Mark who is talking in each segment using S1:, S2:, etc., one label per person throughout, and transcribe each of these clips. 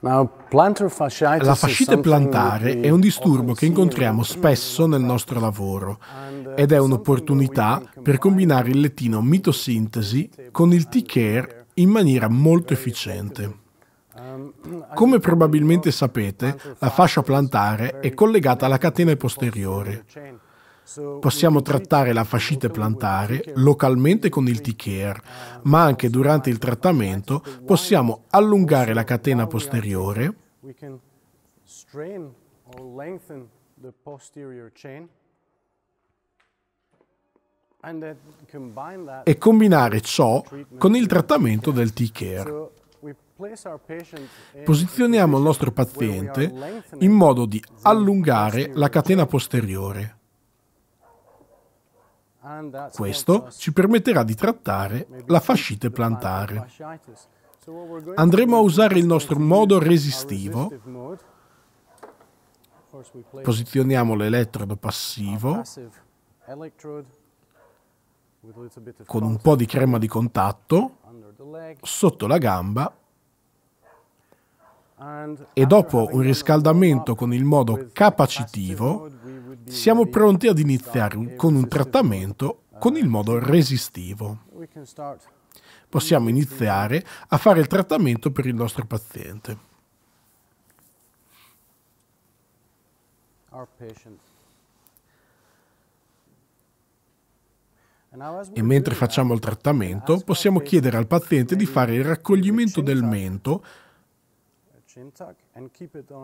S1: La fascite plantare è un
S2: disturbo che incontriamo spesso nel nostro lavoro ed è un'opportunità uh, per combinare il lettino mitosintesi con il T-care in maniera molto efficiente. Um, Come probabilmente sapete, la fascia plantare è collegata alla catena posteriore. Possiamo trattare la fascite plantare localmente con il T-Care, ma anche durante il trattamento possiamo allungare la catena posteriore
S1: e combinare ciò con il trattamento del T-Care. Posizioniamo
S2: il nostro paziente in modo di allungare la catena posteriore. Questo ci permetterà di trattare la fascite plantare.
S1: Andremo a usare il nostro modo resistivo. Posizioniamo
S2: l'elettrodo passivo con un po' di crema di contatto sotto la gamba e dopo un riscaldamento con il modo capacitivo siamo pronti ad iniziare con un trattamento con il modo resistivo. Possiamo iniziare a fare il trattamento per il nostro paziente. E mentre facciamo il trattamento, possiamo chiedere al paziente di fare il raccoglimento del mento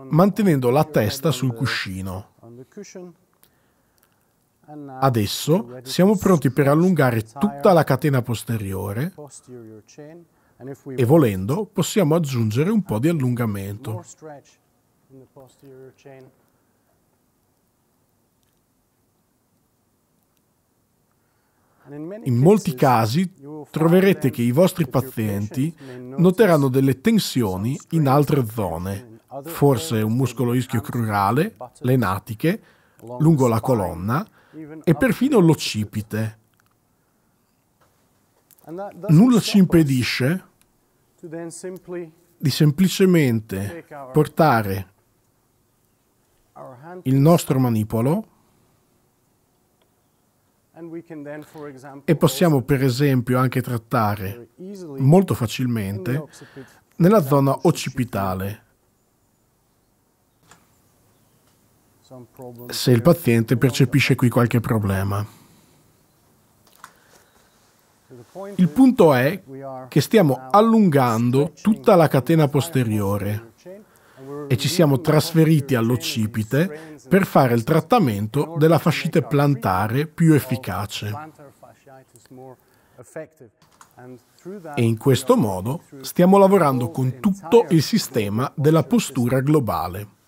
S1: mantenendo la testa sul
S2: cuscino. Adesso siamo pronti per allungare tutta la catena posteriore
S1: e volendo
S2: possiamo aggiungere un po' di allungamento. In molti casi troverete che i vostri pazienti noteranno delle tensioni in altre zone, forse un muscolo ischio crurale, le natiche, lungo la colonna, e perfino l'occipite. Nulla ci impedisce
S1: di
S2: semplicemente portare il nostro manipolo e possiamo per esempio anche trattare molto facilmente nella zona occipitale se il paziente percepisce qui qualche problema. Il punto è che stiamo allungando tutta la catena posteriore e ci siamo trasferiti all'occipite per fare il trattamento della fascite plantare più efficace. E in questo modo stiamo lavorando con tutto il sistema della postura globale.